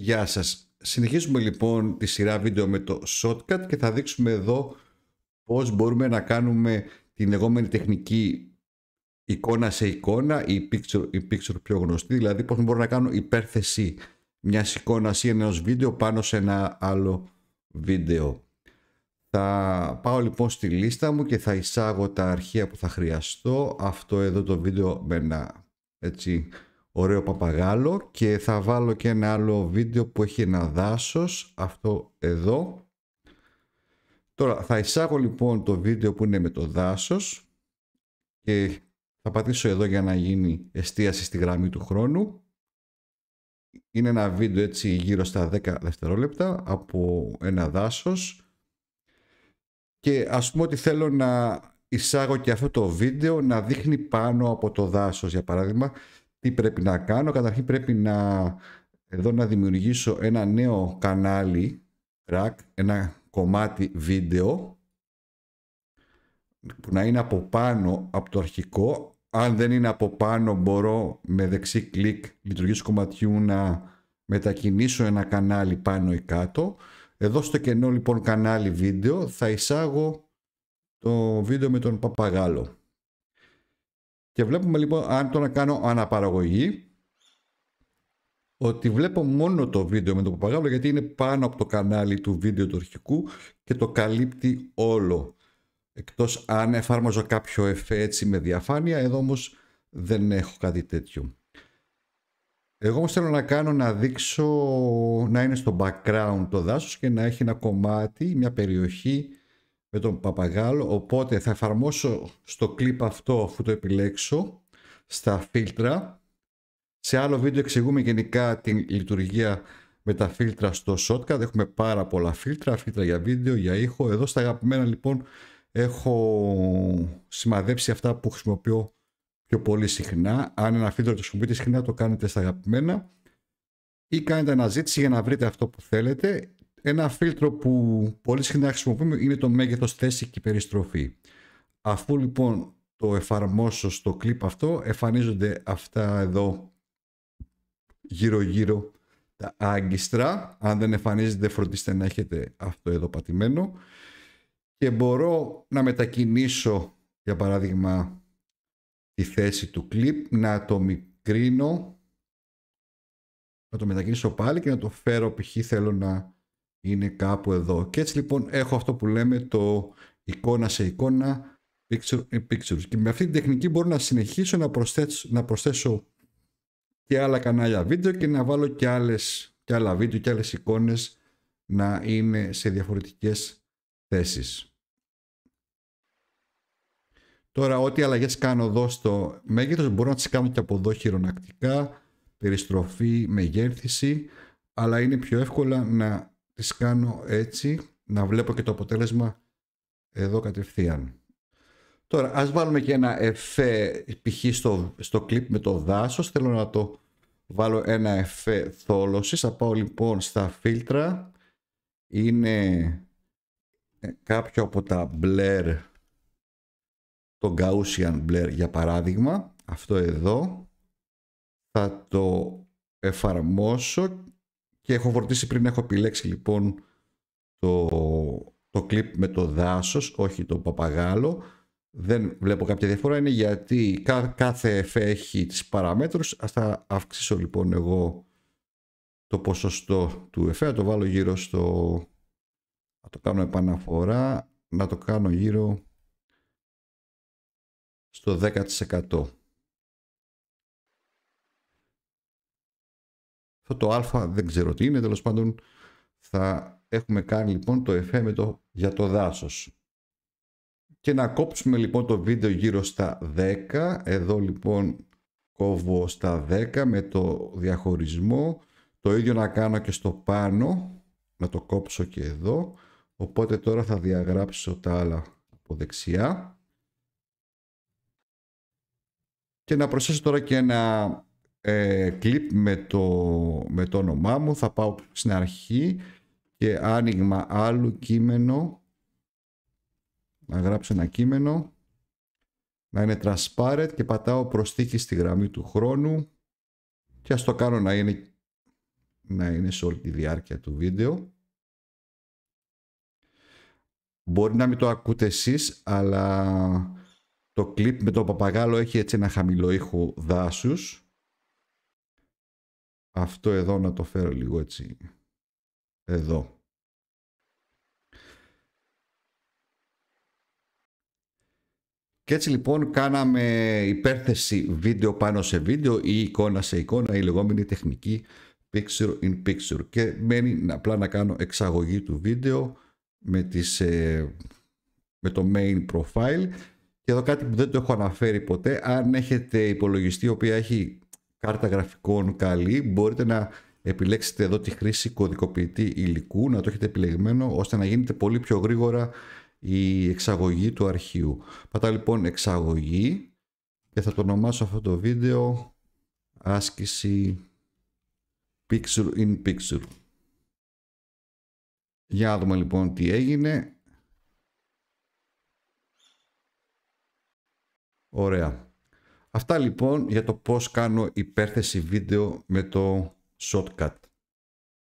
Γεια σας. Συνεχίζουμε λοιπόν τη σειρά βίντεο με το shortcut και θα δείξουμε εδώ πώς μπορούμε να κάνουμε την λεγόμενη τεχνική εικόνα σε εικόνα ή picture, picture πιο γνωστή, δηλαδή πώς μπορώ να κάνω υπέρθεση μιας εικόνας ή ενός βίντεο πάνω σε ένα άλλο βίντεο. Θα πάω λοιπόν στη λίστα μου και θα εισάγω τα αρχεία που θα χρειαστώ. Αυτό εδώ το βίντεο με ένα έτσι ωραίο παπαγάλο και θα βάλω και ένα άλλο βίντεο που έχει ένα δάσος, αυτό εδώ. Τώρα θα εισάγω λοιπόν το βίντεο που είναι με το δάσος και θα πατήσω εδώ για να γίνει εστίαση στη γραμμή του χρόνου. Είναι ένα βίντεο έτσι γύρω στα 10 δευτερόλεπτα από ένα δάσος και ας πούμε ότι θέλω να εισάγω και αυτό το βίντεο να δείχνει πάνω από το δάσος για παράδειγμα τι πρέπει να κάνω. Καταρχήν πρέπει να, εδώ να δημιουργήσω ένα νέο κανάλι rack, ένα κομμάτι βίντεο που να είναι από πάνω από το αρχικό. Αν δεν είναι από πάνω μπορώ με δεξί κλικ λειτουργής κομματιού να μετακινήσω ένα κανάλι πάνω ή κάτω. Εδώ στο κενό λοιπόν κανάλι βίντεο θα εισάγω το βίντεο με τον παπαγάλο. Και βλέπουμε λοιπόν, αν το να κάνω αναπαραγωγή, ότι βλέπω μόνο το βίντεο με το παπαγάλο γιατί είναι πάνω από το κανάλι του βίντεο του αρχικού και το καλύπτει όλο. Εκτός αν εφαρμόζω κάποιο εφέ έτσι με διαφάνεια, εδώ όμως δεν έχω κάτι τέτοιο. Εγώ όμως θέλω να κάνω να δείξω να είναι στο background το δάσος και να έχει ένα κομμάτι, μια περιοχή με τον παπαγάλο, οπότε θα εφαρμόσω στο κλιπ αυτό αφού το επιλέξω στα φίλτρα. Σε άλλο βίντεο εξηγούμε γενικά την λειτουργία με τα φίλτρα στο Shotcut. Έχουμε πάρα πολλά φίλτρα, φίλτρα για βίντεο, για ήχο. Εδώ στα αγαπημένα λοιπόν έχω σημαδέψει αυτά που χρησιμοποιώ πιο πολύ συχνά. Αν ένα φίλτρο το χρησιμοποιείτε συχνά το κάνετε στα αγαπημένα ή κάνετε αναζήτηση για να βρείτε αυτό που θέλετε ένα φίλτρο που πολύ συχνά χρησιμοποιούμε είναι το μέγεθος θέση και περιστροφή. Αφού λοιπόν το εφαρμόσω στο κλιπ αυτό, εμφανίζονται αυτά εδώ γύρω-γύρω τα άγκιστρα. Αν δεν εμφανίζεται, φροντίστε να έχετε αυτό εδώ πατημένο. Και μπορώ να μετακινήσω, για παράδειγμα, τη θέση του κλιπ, να το μικρύνω, να το μετακινήσω πάλι και να το φέρω, π.χ. θέλω να είναι κάπου εδώ. Και έτσι λοιπόν έχω αυτό που λέμε το εικόνα σε εικόνα, picture in pictures Και με αυτή την τεχνική μπορώ να συνεχίσω να προσθέσω, να προσθέσω και άλλα κανάλια βίντεο και να βάλω και, άλλες, και άλλα βίντεο και άλλες εικόνες να είναι σε διαφορετικές θέσεις. Τώρα, ό,τι αλλαγές κάνω εδώ στο μέγεθος, μπορώ να τις κάνω και από εδώ χειρονακτικά, περιστροφή, μεγέθυνση, αλλά είναι πιο εύκολα να τις κάνω έτσι, να βλέπω και το αποτέλεσμα εδώ κατευθείαν. Τώρα, ας βάλουμε και ένα εφέ, π.χ. στο, στο κλιπ με το δάσος, θέλω να το βάλω ένα εφέ θόλωσης. Θα πάω λοιπόν στα φίλτρα, είναι ε, κάποιο από τα blur, το Gaussian blur για παράδειγμα, αυτό εδώ, θα το εφαρμόσω και έχω φορτίσει πριν, έχω επιλέξει λοιπόν το, το κλιπ με το δάσος, όχι το παπαγάλο. Δεν βλέπω κάποια διαφορά, είναι γιατί κάθε εφέ έχει τις παραμέτρους. Ας θα αυξήσω λοιπόν εγώ το ποσοστό του εφέ, το βάλω γύρω στο... Να το κάνω επαναφορά, να το κάνω γύρω στο 10%. το α δεν ξέρω τι είναι, τέλος πάντων θα έχουμε κάνει λοιπόν το εφέ με το, για το δάσος. Και να κόψουμε λοιπόν το βίντεο γύρω στα 10. Εδώ λοιπόν κόβω στα 10 με το διαχωρισμό. Το ίδιο να κάνω και στο πάνω. Να το κόψω και εδώ. Οπότε τώρα θα διαγράψω τα άλλα από δεξιά. Και να προσθέσω τώρα και ένα ε, κλιπ με το, με το όνομά μου, θα πάω στην αρχή και άνοιγμα άλλου κείμενο, να γράψω ένα κείμενο, να είναι transparent και πατάω προσθήκη στη γραμμή του χρόνου και ας το κάνω να είναι, να είναι σε όλη τη διάρκεια του βίντεο. Μπορεί να μην το ακούτε εσείς, αλλά το κλιπ με το παπαγάλο έχει έτσι ένα χαμηλό ήχο δάσους αυτό εδώ να το φέρω λίγο έτσι εδώ. Και έτσι λοιπόν κάναμε υπέρθεση βίντεο πάνω σε βίντεο ή εικόνα σε εικόνα η λεγόμενη τεχνική picture in picture και μένει απλά να κάνω εξαγωγή του βίντεο με, τις, ε, με το main profile και εδώ κάτι που δεν το έχω αναφέρει ποτέ αν έχετε υπολογιστή η οποία έχει κάρτα γραφικών καλή, μπορείτε να επιλέξετε εδώ τη χρήση κωδικοποιητή υλικού, να το έχετε επιλεγμένο, ώστε να γίνεται πολύ πιο γρήγορα η εξαγωγή του αρχείου. Πατάω λοιπόν εξαγωγή και θα το ονομάσω αυτό το βίντεο άσκηση pixel in πίξου. Για να δούμε λοιπόν τι έγινε. Ωραία. Αυτά λοιπόν για το πώς κάνω υπέρθεση βίντεο με το shortcut.